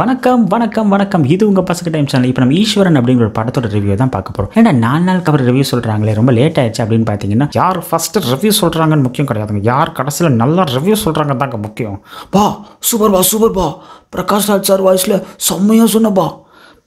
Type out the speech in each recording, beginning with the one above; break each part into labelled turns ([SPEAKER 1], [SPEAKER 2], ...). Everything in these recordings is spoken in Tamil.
[SPEAKER 1] வணக்கம் வணக்கம் வணக்கம் இது உங்கள் பசங்க டைம் சேனல் இப்போ நம்ம ஈஸ்வரன் அப்படிங்கிற ஒரு படத்தோட ரிவ்யூ தான் பார்க்க போகிறோம் ஏன்னா நாலு நாள் கவர் ரிவ்யூ சொல்கிறாங்களே ரொம்ப லேட் ஆயிடுச்சு அப்படின்னு பாத்தீங்கன்னா யார் ஃபர்ஸ்ட் ரிவ்யூ சொல்கிறாங்கன்னு முக்கியம் கிடையாதுங்க யார் கடைசியில் நல்லா ரிவ்யூ சொல்றாங்க தாங்க முக்கியம் பா சூப்பர் பா சூப்பர் பா பிரகாஷ் ராஜ் சார் வாய்ஸ்ல செம்மையா சொன்னபா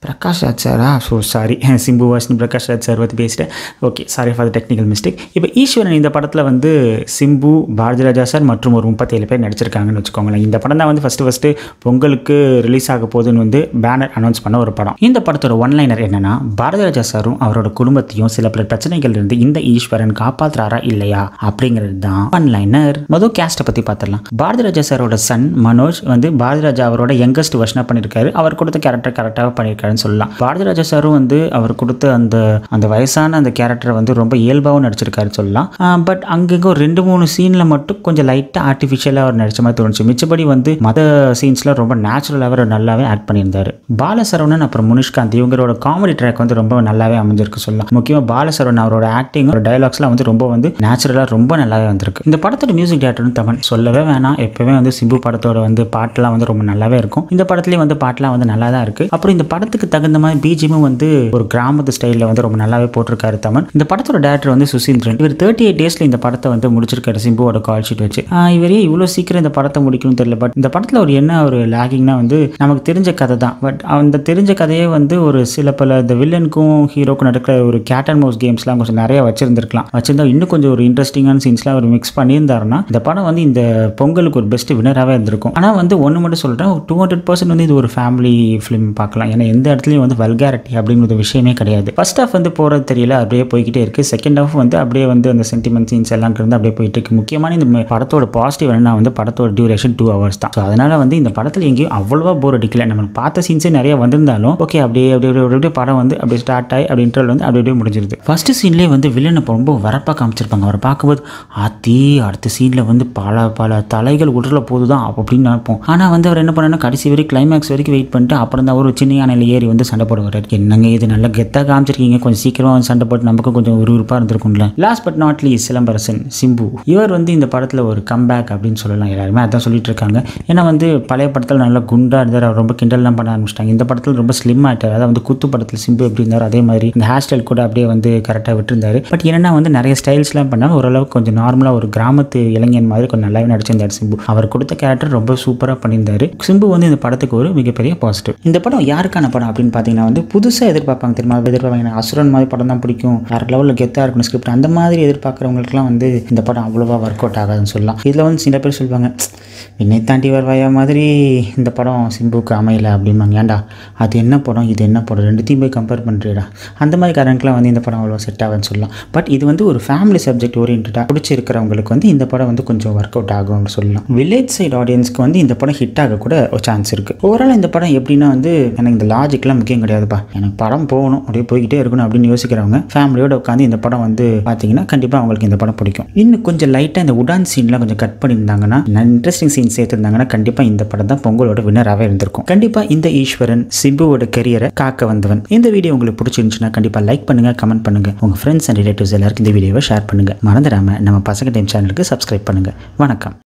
[SPEAKER 1] பிரகாஷ் ராஜ் சாரா ஸோ சாரி சிம்பு வாஷினி பிரகாஷ் ராஜ் சார் பற்றி பேசிட்டேன் okay sorry for the technical mistake இப்போ ஈஸ்வரன் இந்த படத்தில் வந்து சிம்பு பாரதி ராஜா சார் மற்றும் ஒரு முப்பத்தேழு பேர் நடிச்சிருக்காங்கன்னு வச்சுக்கோங்களேன் இந்த படம் தான் வந்து ஃபஸ்ட்டு ஃபஸ்ட்டு பொங்கலுக்கு ரிலீஸ் ஆக போகுதுன்னு வந்து பேனர் அனௌன்ஸ் பண்ண ஒரு படம் இந்த படத்தோட ஒன்லைனர் என்னென்னா பாரதி ராஜா சாரும் அவரோட குடும்பத்தையும் சில பல பிரச்சனைகள் இருந்து இந்த ஈஸ்வரன் காப்பாற்றுறாரா இல்லையா அப்படிங்கிறது தான் ஒன்லைனர் மொதல் கேஸ்ட்டை பற்றி பார்த்துடலாம் ராஜா சாரோட சன் மனோஜ் வந்து பாரதி ராஜா அவரோட யங்கஸ்ட் வருஷனாக பண்ணியிருக்காரு அவர் கொடுத்த கேரக்டர் கரெக்டாக பண்ணியிருக்காரு பண்ணியிருக்காருன்னு சொல்லலாம் பாரதிராஜா சாரும் வந்து அவர் கொடுத்த அந்த அந்த வயசான அந்த கேரக்டரை வந்து ரொம்ப இயல்பாகவும் நடிச்சிருக்காரு சொல்லலாம் பட் அங்கங்கே ஒரு ரெண்டு மூணு சீனில் மட்டும் கொஞ்சம் லைட்டாக ஆர்டிஃபிஷியலாக அவர் நடித்த மாதிரி தோணுச்சு மிச்சபடி வந்து மத சீன்ஸ்லாம் ரொம்ப நேச்சுரலாக அவர் நல்லாவே ஆக்ட் பண்ணியிருந்தார் பாலசரவணன் அப்புறம் முனிஷ்காந்த் இவங்களோட காமெடி ட்ராக் வந்து ரொம்ப நல்லாவே அமைஞ்சிருக்கு சொல்லலாம் முக்கியமாக பாலசரவன் அவரோட ஆக்டிங் ஒரு டைலாக்ஸ்லாம் வந்து ரொம்ப வந்து நேச்சுரலாக ரொம்ப நல்லாவே வந்திருக்கு இந்த படத்தோட மியூசிக் டேரக்டர்னு தமிழ் சொல்லவே வேணாம் எப்பவுமே வந்து சிம்பு படத்தோட வந்து பாட்டெலாம் வந்து ரொம்ப நல்லாவே இருக்கும் இந்த படத்துலேயும் வந்து பாட்டெலாம் வந்து நல்லா தான் இருக்குது அப்புறம் இந்த படத்துக்கு படத்துக்கு தகுந்த மாதிரி பிஜிஎம் வந்து ஒரு கிராமத்து ஸ்டைலில் வந்து ரொம்ப நல்லாவே போட்டிருக்காரு தமிழ் இந்த படத்தோட டேரக்டர் வந்து சுசீந்திரன் இவர் தேர்ட்டி எயிட் டேஸ்ல இந்த படத்தை வந்து முடிச்சிருக்காரு சிம்புவோட கால் ஷீட் வச்சு இவரே இவ்வளோ சீக்கிரம் இந்த படத்தை முடிக்கணும் தெரியல பட் இந்த படத்தில் ஒரு என்ன ஒரு லேகிங்னா வந்து நமக்கு தெரிஞ்ச கதை தான் பட் அந்த தெரிஞ்ச கதையே வந்து ஒரு சில பல இந்த வில்லனுக்கும் ஹீரோக்கும் நடக்கிற ஒரு கேட் அண்ட் மவுஸ் கேம்ஸ்லாம் கொஞ்சம் நிறைய வச்சிருந்திருக்கலாம் வச்சிருந்தா இன்னும் கொஞ்சம் ஒரு இன்ட்ரெஸ்டிங்கான சீன்ஸ்லாம் அவர் மிக்ஸ் பண்ணியிருந்தாருன்னா இந்த படம் வந்து இந்த பொங்கலுக்கு ஒரு பெஸ்ட் வினராகவே இருந்திருக்கும் ஆனால் வந்து ஒன்று மட்டும் சொல்கிறேன் டூ ஹண்ட்ரட் பர்சன்ட் வந்து இது ஒரு ஃபேமிலி ஃபிலிம் பார்க்கலாம் ஏன்னா எந்த இடத்துலையும் வந்து வல்காரிட்டி அப்படிங்கிற விஷயமே கிடையாது ஃபர்ஸ்ட் ஆஃப் வந்து போகிறது தெரியல அப்படியே போய்கிட்டே இருக்குது செகண்ட் ஆஃப் வந்து அப்படியே வந்து அந்த சென்டிமெண்ட் சீன்ஸ் எல்லாம் இருந்து அப்படியே போயிட்டு இருக்கு முக்கியமான இந்த படத்தோட பாசிட்டிவ் என்ன வந்து படத்தோட டியூரேஷன் டூ ஹவர்ஸ் தான் ஸோ அதனால் வந்து இந்த படத்தில் எங்கேயும் அவ்வளோவா போர் அடிக்கல நம்ம பார்த்த சீன்ஸே நிறைய வந்திருந்தாலும் ஓகே அப்படியே அப்படியே அப்படியே படம் வந்து அப்படியே ஸ்டார்ட் ஆகி அப்படி இன்டர்வல் வந்து அப்படியே முடிஞ்சிருது ஃபர்ஸ்ட் சீன்லேயே வந்து வில்லனை ரொம்ப வரப்பாக காமிச்சிருப்பாங்க அவரை பார்க்கும்போது ஆத்தி அடுத்த சீனில் வந்து பல பல தலைகள் உடல போது தான் அப்படின்னு நினைப்போம் ஆனால் வந்து அவர் என்ன பண்ணணும் கடைசி வரைக்கும் கிளைமேக்ஸ் வரைக்கும் வெயிட் பண்ணிட்டு அப்புறம் தான் ஒரு சின்ன யானையில் ஏறி வந்து சண்டை போட வர்றாரு என்னங்க இது நல்லா கெத்தாக காமிச்சிருக்கீங்க கொஞ்சம் சீக்கிரமாக வந்து சண்டை போட்டு நமக்கு கொஞ்சம் உருவிருப்பாக இருந்திருக்கும்ல last but not least Silambarasan Simbu இவர் வந்து இந்த படத்தில் ஒரு கம்பேக் அப்படின்னு சொல்லலாம் எல்லாருமே அதான் சொல்லிட்டு இருக்காங்க ஏன்னா வந்து பழைய படத்தில் நல்லா குண்டாக இருந்தார் அவர் ரொம்ப கிண்டல்லாம் பண்ண ஆரம்பிச்சிட்டாங்க இந்த படத்தில் ரொம்ப ஸ்லிம் ஆகிட்டார் அதாவது வந்து குத்து படத்தில் சிம்பு எப்படி இருந்தார் அதே மாதிரி இந்த ஹேர் ஸ்டைல் கூட அப்படியே வந்து கரெக்டாக விட்டுருந்தாரு பட் என்னன்னா வந்து நிறைய ஸ்டைல்ஸ்லாம் பண்ணாங்க ஓரளவுக்கு கொஞ்சம் நார்மலாக ஒரு கிராமத்து இளைஞன் மாதிரி கொஞ்சம் நல்லாவே நடிச்சிருந்தார் சிம்பு அவர் கொடுத்த கேரக்டர் ரொம்ப சூப்பராக பண்ணியிருந்தாரு சிம்பு வந்து இந்த படத்துக்கு ஒரு மிகப்பெரிய பாசிட்டிவ் இந்த படம் யாருக்கான படம் படம் அப்படின்னு பார்த்தீங்கன்னா வந்து புதுசாக எதிர்பார்ப்பாங்க தெரியுமா எதிர்பார்ப்பாங்க எனக்கு அசுரன் மாதிரி படம் தான் பிடிக்கும் வேறு லெவலில் கெத்தாக இருக்கணும் ஸ்கிரிப்ட் அந்த மாதிரி எதிர்பார்க்குறவங்களுக்குலாம் வந்து இந்த படம் அவ்வளோவா ஒர்க் அவுட் ஆகாதுன்னு சொல்லலாம் இதில் வந்து சில பேர் சொல்லுவாங்க என்னை தாண்டி வருவாயா மாதிரி இந்த படம் சிம்புக்கு அமையல அப்படிம்பாங்க ஏன்டா அது என்ன படம் இது என்ன படம் ரெண்டுத்தையும் போய் கம்பேர் பண்ணுறியடா அந்த மாதிரி காரணங்களாம் வந்து இந்த படம் அவ்வளோ செட் ஆகுன்னு சொல்லலாம் பட் இது வந்து ஒரு ஃபேமிலி சப்ஜெக்ட் ஓரியன்டாக பிடிச்சிருக்கிறவங்களுக்கு வந்து இந்த படம் வந்து கொஞ்சம் ஒர்க் அவுட் ஆகும்னு சொல்லலாம் வில்லேஜ் சைடு ஆடியன்ஸ்க்கு வந்து இந்த படம் ஹிட் ஆக கூட ஒரு சான்ஸ் இருக்குது ஓவரால் இந்த படம் எப்படின்னா வந்து எனக்கு இந்த லார்ஜ் லாஜிக்லாம் முக்கியம் கிடையாதுப்பா எனக்கு படம் போகணும் அப்படியே போய்கிட்டே இருக்கணும் அப்படின்னு யோசிக்கிறவங்க ஃபேமிலியோட உட்காந்து இந்த படம் வந்து பார்த்தீங்கன்னா கண்டிப்பாக அவங்களுக்கு இந்த படம் பிடிக்கும் இன்னும் கொஞ்சம் லைட்டாக இந்த உடான் சீன்லாம் கொஞ்சம் கட் பண்ணியிருந்தாங்கன்னா இன்ட்ரெஸ்டிங் சீன் சேர்த்துருந்தாங்கன்னா கண்டிப்பாக இந்த படம் தான் பொங்கலோட வினராகவே இருந்திருக்கும் கண்டிப்பாக இந்த ஈஸ்வரன் சிம்புவோட கரியரை காக்க வந்தவன் இந்த வீடியோ உங்களுக்கு பிடிச்சிருந்துச்சுன்னா கண்டிப்பாக லைக் பண்ணுங்கள் கமெண்ட் பண்ணுங்கள் உங்கள் ஃப்ரெண்ட்ஸ் அண்ட் ரிலேட்டிவ்ஸ் எல்லாருக்கும் இந்த வீடியோவை ஷேர் பண்ணுங்கள் மறந்துடாமல் நம்ம பசங்க டைம் சேனலுக்கு சப்ஸ்கிரைப் பண்ணுங்கள் வணக்கம்